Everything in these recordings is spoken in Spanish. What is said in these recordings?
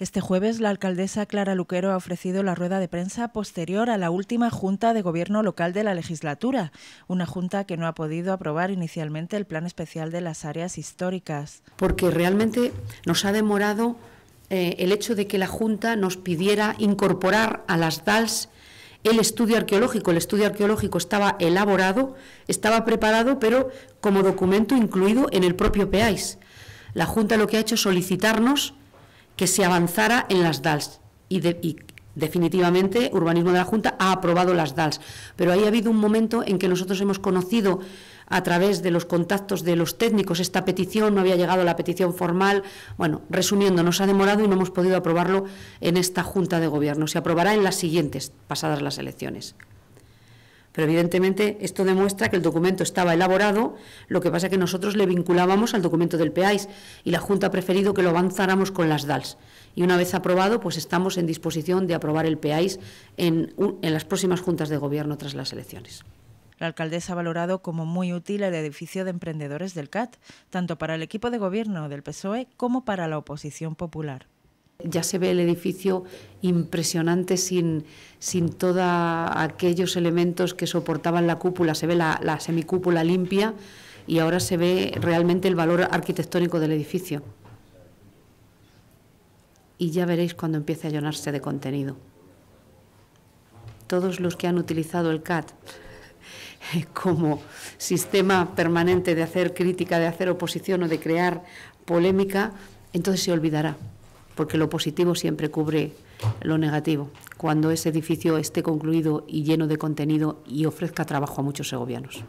Este jueves, la alcaldesa Clara Luquero ha ofrecido la rueda de prensa posterior a la última Junta de Gobierno Local de la legislatura, una Junta que no ha podido aprobar inicialmente el Plan Especial de las Áreas Históricas. Porque realmente nos ha demorado eh, el hecho de que la Junta nos pidiera incorporar a las DALS el estudio arqueológico. El estudio arqueológico estaba elaborado, estaba preparado, pero como documento incluido en el propio PEAIS. La Junta lo que ha hecho es solicitarnos que se avanzara en las DALs y, definitivamente Urbanismo de la Junta ha aprobado las DALs, pero ahí ha habido un momento en que nosotros hemos conocido a través de los contactos de los técnicos esta petición, no había llegado la petición formal. Bueno, resumiendo, nos ha demorado y no hemos podido aprobarlo en esta Junta de Gobierno. Se aprobará en las siguientes, pasadas las elecciones. Pero evidentemente esto demuestra que el documento estaba elaborado, lo que pasa es que nosotros le vinculábamos al documento del PEAIS y la Junta ha preferido que lo avanzáramos con las DALS. Y una vez aprobado, pues estamos en disposición de aprobar el PEAIS en las próximas juntas de gobierno tras las elecciones. La alcaldesa ha valorado como muy útil el edificio de emprendedores del CAT, tanto para el equipo de gobierno del PSOE como para la oposición popular ya se ve el edificio impresionante sin, todos aquellos elementos que soportaban la cúpula, se ve la, la semicúpula limpia y ahora se ve realmente el valor arquitectónico del edificio. Y ya veréis cuando empiece a llenarse de contenido. Todos los que han utilizado el CAT como sistema permanente de hacer crítica, de hacer oposición o de crear polémica, entonces se olvidará porque lo positivo siempre cubre lo negativo, cuando ese edificio esté concluido y lleno de contenido y ofrezca trabajo a muchos segovianos.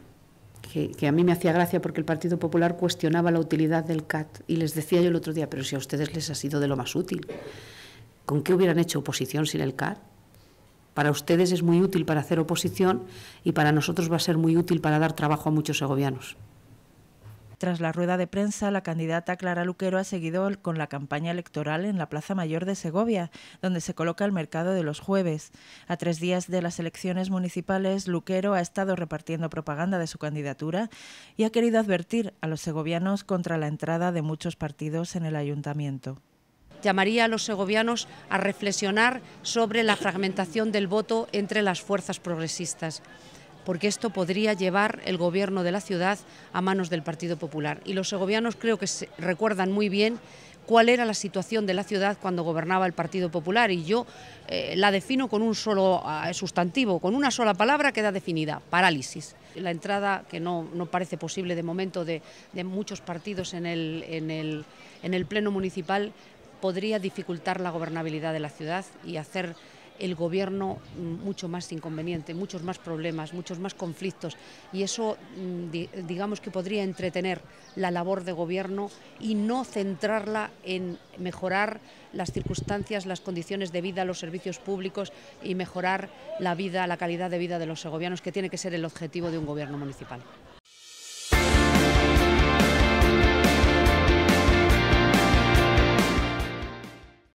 Que, a mí me hacía gracia porque el Partido Popular cuestionaba la utilidad del CAT y les decía yo el otro día, pero si a ustedes les ha sido de lo más útil, ¿con qué hubieran hecho oposición sin el CAT? Para ustedes es muy útil para hacer oposición y para nosotros va a ser muy útil para dar trabajo a muchos segovianos. Tras la rueda de prensa, la candidata Clara Luquero ha seguido con la campaña electoral en la Plaza Mayor de Segovia, donde se coloca el mercado de los jueves. A tres días de las elecciones municipales, Luquero ha estado repartiendo propaganda de su candidatura y ha querido advertir a los segovianos contra la entrada de muchos partidos en el ayuntamiento llamaría a los segovianos a reflexionar sobre la fragmentación del voto entre las fuerzas progresistas porque esto podría llevar el gobierno de la ciudad a manos del Partido Popular. Y los segovianos creo que recuerdan muy bien cuál era la situación de la ciudad cuando gobernaba el Partido Popular y yo eh, la defino con un solo ah, sustantivo, con una sola palabra queda definida, parálisis. La entrada, que no, parece posible de momento, de, de muchos partidos en el, en, el, en el Pleno Municipal podría dificultar la gobernabilidad de la ciudad y hacer el gobierno mm, mucho más inconveniente, muchos más problemas, muchos más conflictos y eso mm, digamos que podría entretener la labor de gobierno y no centrarla en mejorar las circunstancias, las condiciones de vida, los servicios públicos y mejorar la vida, la calidad de vida de los segovianos que tiene que ser el objetivo de un gobierno municipal.